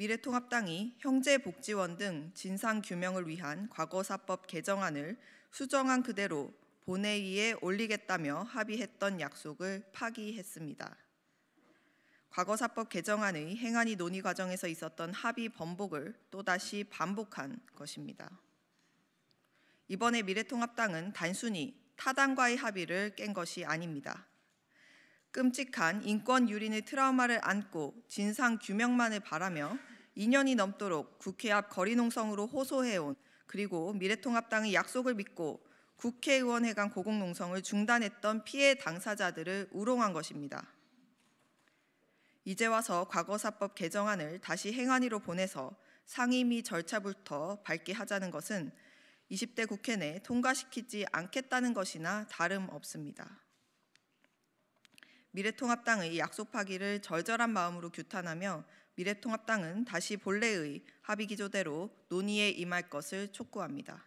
미래통합당이 형제복지원 등 진상규명을 위한 과거사법 개정안을 수정한 그대로 본회의에 올리겠다며 합의했던 약속을 파기했습니다. 과거사법 개정안의 행안위 논의 과정에서 있었던 합의 번복을 또다시 반복한 것입니다. 이번에 미래통합당은 단순히 타당과의 합의를 깬 것이 아닙니다. 끔찍한 인권 유린의 트라우마를 안고 진상 규명만을 바라며 2년이 넘도록 국회 앞 거리농성으로 호소해온 그리고 미래통합당의 약속을 믿고 국회의원회관 고공농성을 중단했던 피해 당사자들을 우롱한 것입니다. 이제 와서 과거사법 개정안을 다시 행안위로 보내서 상임위 절차부터 밝게 하자는 것은 20대 국회 내 통과시키지 않겠다는 것이나 다름없습니다. 미래통합당의 약속하기를 절절한 마음으로 규탄하며 미래통합당은 다시 본래의 합의 기조대로 논의에 임할 것을 촉구합니다.